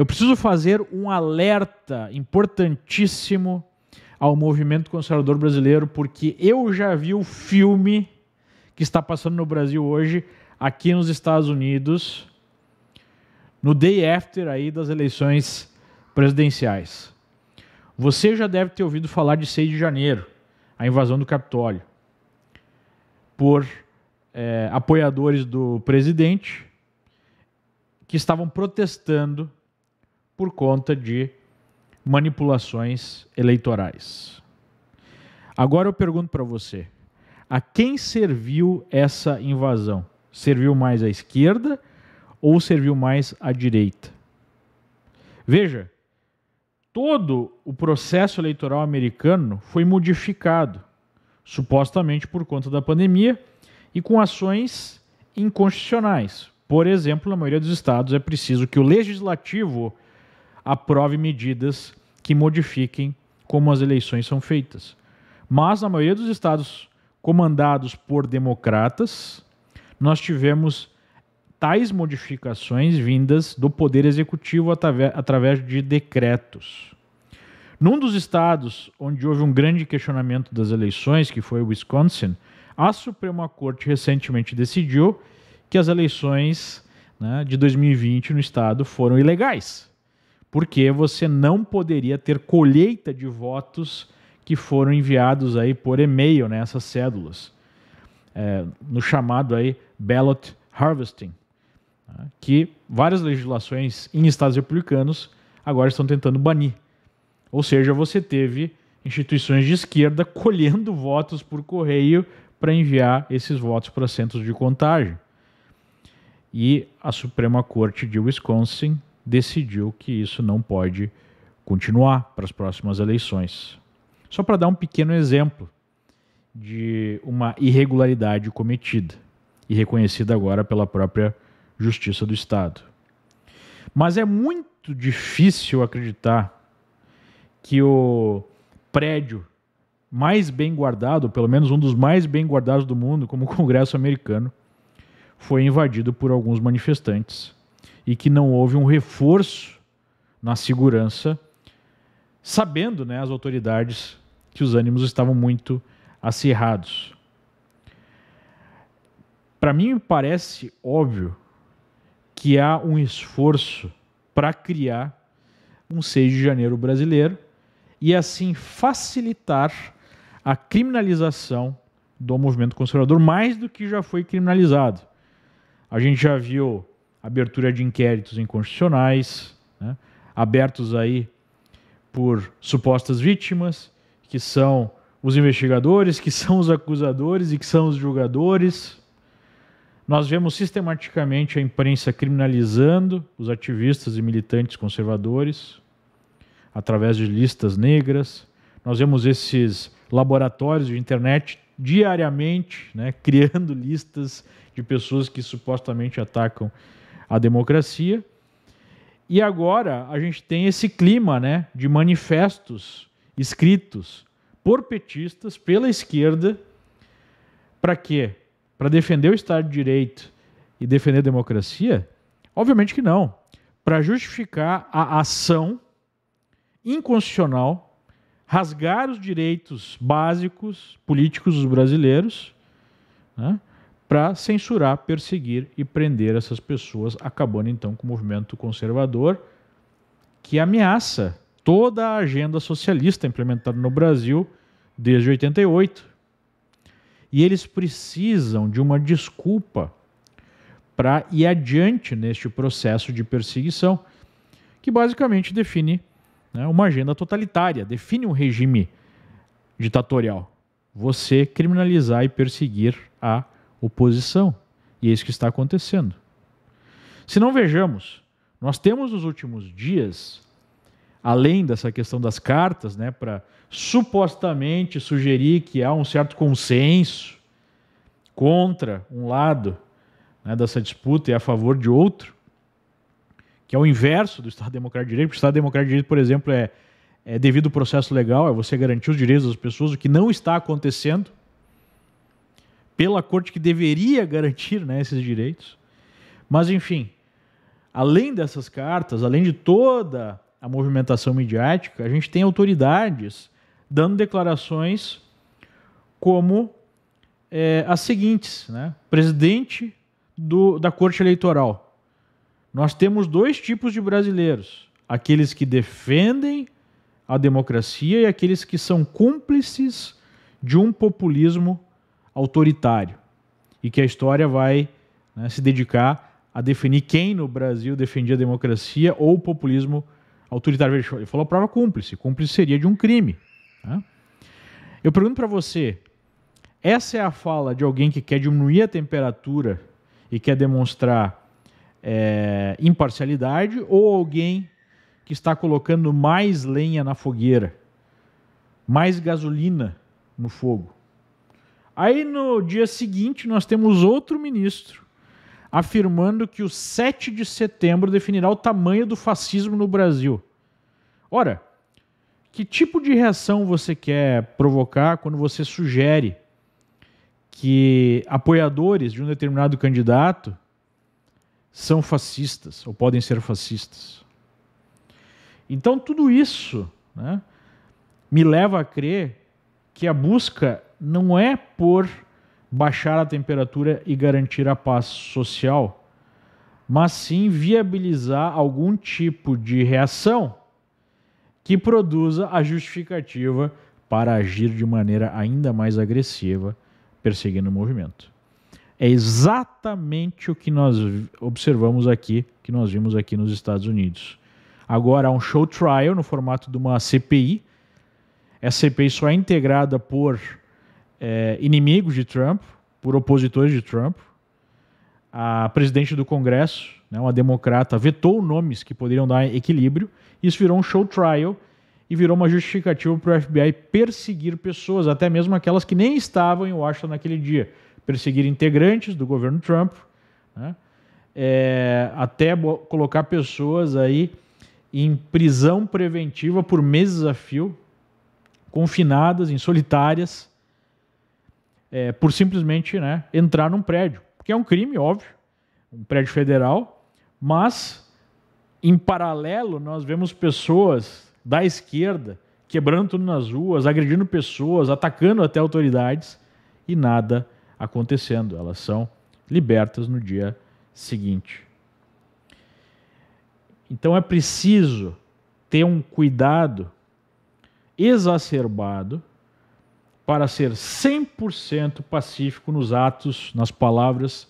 Eu preciso fazer um alerta importantíssimo ao movimento conservador brasileiro, porque eu já vi o filme que está passando no Brasil hoje, aqui nos Estados Unidos, no day after aí das eleições presidenciais. Você já deve ter ouvido falar de 6 de janeiro, a invasão do Capitólio, por é, apoiadores do presidente que estavam protestando por conta de manipulações eleitorais. Agora eu pergunto para você: a quem serviu essa invasão? Serviu mais à esquerda ou serviu mais à direita? Veja, todo o processo eleitoral americano foi modificado, supostamente por conta da pandemia e com ações inconstitucionais. Por exemplo, na maioria dos estados é preciso que o legislativo aprove medidas que modifiquem como as eleições são feitas. Mas na maioria dos estados comandados por democratas, nós tivemos tais modificações vindas do Poder Executivo através de decretos. Num dos estados onde houve um grande questionamento das eleições, que foi o Wisconsin, a Suprema Corte recentemente decidiu que as eleições né, de 2020 no estado foram ilegais porque você não poderia ter colheita de votos que foram enviados aí por e-mail, né, cédulas, é, no chamado aí ballot harvesting, né, que várias legislações em estados republicanos agora estão tentando banir. Ou seja, você teve instituições de esquerda colhendo votos por correio para enviar esses votos para centros de contagem. E a Suprema Corte de Wisconsin decidiu que isso não pode continuar para as próximas eleições. Só para dar um pequeno exemplo de uma irregularidade cometida e reconhecida agora pela própria Justiça do Estado. Mas é muito difícil acreditar que o prédio mais bem guardado, pelo menos um dos mais bem guardados do mundo, como o Congresso americano, foi invadido por alguns manifestantes e que não houve um reforço na segurança, sabendo né, as autoridades que os ânimos estavam muito acirrados. Para mim, parece óbvio que há um esforço para criar um 6 de janeiro brasileiro e assim facilitar a criminalização do movimento conservador mais do que já foi criminalizado. A gente já viu abertura de inquéritos inconstitucionais, né, abertos aí por supostas vítimas, que são os investigadores, que são os acusadores e que são os julgadores. Nós vemos sistematicamente a imprensa criminalizando os ativistas e militantes conservadores através de listas negras. Nós vemos esses laboratórios de internet diariamente né, criando listas de pessoas que supostamente atacam a democracia. E agora a gente tem esse clima né, de manifestos escritos por petistas, pela esquerda, para quê? Para defender o Estado de Direito e defender a democracia? Obviamente que não. Para justificar a ação inconstitucional, rasgar os direitos básicos políticos dos brasileiros, né? para censurar, perseguir e prender essas pessoas, acabando então com o movimento conservador que ameaça toda a agenda socialista implementada no Brasil desde 88. E eles precisam de uma desculpa para ir adiante neste processo de perseguição, que basicamente define né, uma agenda totalitária, define um regime ditatorial. Você criminalizar e perseguir a oposição. E é isso que está acontecendo. Se não vejamos, nós temos nos últimos dias, além dessa questão das cartas, né, para supostamente sugerir que há um certo consenso contra um lado né, dessa disputa e a favor de outro, que é o inverso do Estado Democrático de Direito, porque o Estado Democrático de Direito, por exemplo, é, é devido ao processo legal, é você garantir os direitos das pessoas, o que não está acontecendo pela corte que deveria garantir né, esses direitos. Mas, enfim, além dessas cartas, além de toda a movimentação midiática, a gente tem autoridades dando declarações como é, as seguintes: né? presidente do, da corte eleitoral. Nós temos dois tipos de brasileiros: aqueles que defendem a democracia e aqueles que são cúmplices de um populismo autoritário e que a história vai né, se dedicar a definir quem no Brasil defendia a democracia ou o populismo autoritário. Ele falou prova cúmplice. Cúmplice seria de um crime. Né? Eu pergunto para você, essa é a fala de alguém que quer diminuir a temperatura e quer demonstrar é, imparcialidade ou alguém que está colocando mais lenha na fogueira, mais gasolina no fogo? Aí no dia seguinte nós temos outro ministro afirmando que o 7 de setembro definirá o tamanho do fascismo no Brasil. Ora, que tipo de reação você quer provocar quando você sugere que apoiadores de um determinado candidato são fascistas ou podem ser fascistas? Então, tudo isso né, me leva a crer que a busca não é por baixar a temperatura e garantir a paz social, mas sim viabilizar algum tipo de reação que produza a justificativa para agir de maneira ainda mais agressiva, perseguindo o movimento. É exatamente o que nós observamos aqui, que nós vimos aqui nos Estados Unidos. Agora há um show trial no formato de uma CPI. Essa CPI só é integrada por é, inimigos de Trump, por opositores de Trump. A presidente do Congresso, né, uma democrata, vetou nomes que poderiam dar equilíbrio. Isso virou um show trial e virou uma justificativa para o FBI perseguir pessoas, até mesmo aquelas que nem estavam em Washington naquele dia. Perseguir integrantes do governo Trump, né, é, até colocar pessoas aí em prisão preventiva por meses a fio, confinadas, em solitárias é, por simplesmente né, entrar num prédio, porque é um crime, óbvio, um prédio federal, mas em paralelo nós vemos pessoas da esquerda quebrando tudo nas ruas, agredindo pessoas, atacando até autoridades e nada acontecendo. Elas são libertas no dia seguinte. Então é preciso ter um cuidado exacerbado para ser 100% pacífico nos atos, nas palavras,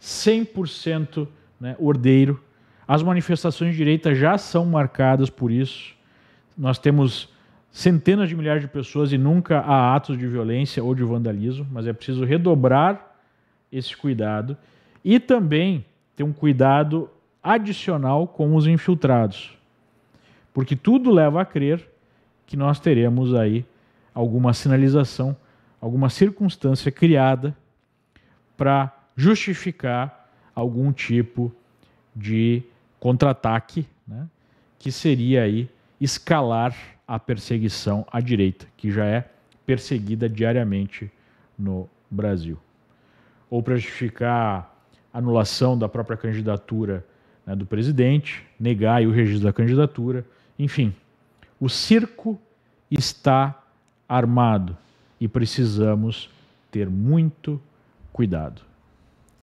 100% né, ordeiro. As manifestações de direita já são marcadas por isso. Nós temos centenas de milhares de pessoas e nunca há atos de violência ou de vandalismo, mas é preciso redobrar esse cuidado e também ter um cuidado adicional com os infiltrados, porque tudo leva a crer que nós teremos aí alguma sinalização, alguma circunstância criada para justificar algum tipo de contra-ataque, né, que seria aí escalar a perseguição à direita, que já é perseguida diariamente no Brasil. Ou para justificar a anulação da própria candidatura né, do presidente, negar o registro da candidatura, enfim, o circo está armado e precisamos ter muito cuidado.